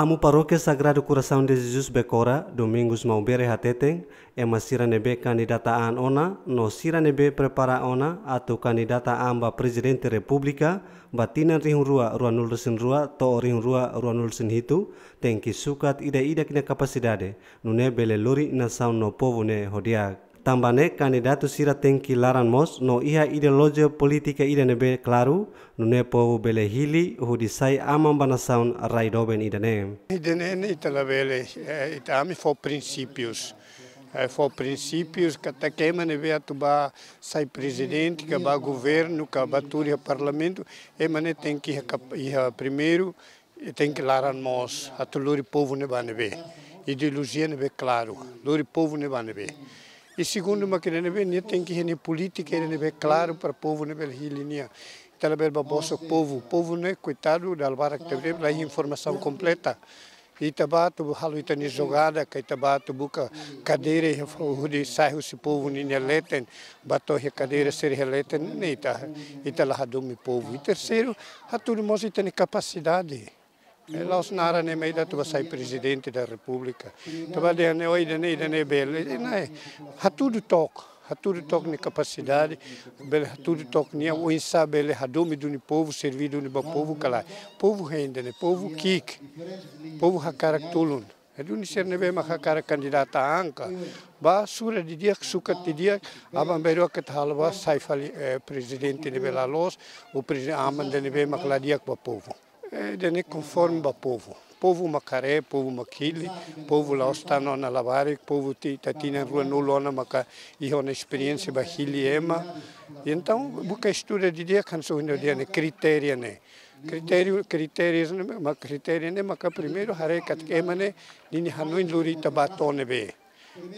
Amo Paróquia Sagrado Coração de Jesus Becora, domingos bere hateteng, ema siranebe candidataan ona, no siranebe prepara ona, atau kandidata amba Presidente republika, batina rihun rua rua nul rua, to rihun rua rua nul hitu, tengki sukat ida ida kina kapasidade, nune bele lori na saun no povo ne hodiak. tambane candidato sira tenki laran mos no iha ideologia politica idane be claro no povo bele hili ho disai amam bana sound rai doben idane idane itala bele eh, itami for principios eh, for princípios que até queima neve atuba sai presidente que ba governo que ba turia parlamento e mane tem que ir primeiro e tem que laran mos atuluri povo ne banebe ideologia neve claro luri povo ne banebe e segundo, uma que ele né, tem que ter política, ele claro para o povo, né, ele é Então, ele é o povo. O povo, né, coitado, da Alvara, que tem a informação completa. E também, tu halo itani jogada, que também tu buca cadeira, onde sai o povo, nem eleten, bato a cadeira ser eleten, nem tá, e tá lá do povo. E terceiro, a turma tem capacidade. Los Nara nem meio da tua sai presidente da República. Tu vai dizer, não Denei, Denei, Belo. Não é. Há tudo toque. Há tudo toque na capacidade. Há tudo toque na o insabe. Há dome do povo, servido do povo, calai. Povo rende, né? Povo kik. Povo hakaractulun. É do Nisir Nebe Mahakara candidata Anca. Ba sura de dia, suca de dia, abambeiro eh, que tal talva sai presidente de Lalos, o presidente Amanda Nebe Makladia com o povo é de edhe conform o povo. Povo Macaré, povo Maquile, povo lá está no Nalavare, povo Tatina Rua Nulona Maca, e uma experiência ba Hiliema. Então, buca é estuda de dia canção de dia, né? critério, né? Critério, critérios, né? ma critério, né? Maca primeiro, hare catkema, né? Nini hanuin lurita batone né, be.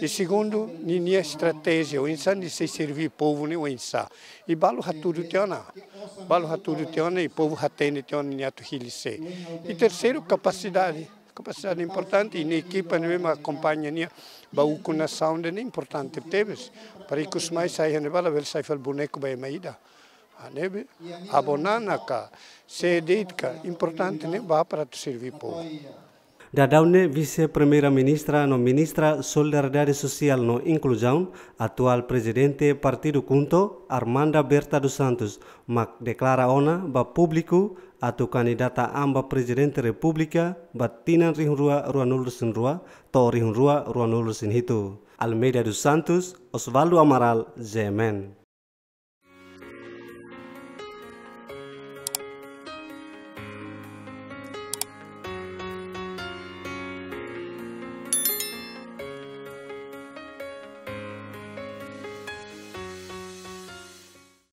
E segundo, nini estratégia, o insan de se servir povo, né? O insan. E balo haturu teona. Balo de Tione e Povo Ratene Tione Niato Hilisei. E terceiro, capacidade. Capacidade importante e na equipa, na mesma companhia, com na saúde é importante. Teves, para que os mais saiam de bala, ele sai o boneco bem maída. Nebe, abonanaka, sedeitka, importante, né? Vá para servir povo. Da daune vice-primeira ministra no ministra Solidariedade Social no Inclusão, atual presidente Partido Kunto, Armanda Berta dos Santos, mak declara ona ba público atau kandidata amba presidente república batinan rihunrua ruanulusin rua to rihunrua ruanulusin hitu. Almeida dos Santos, Osvaldo Amaral, Zemen.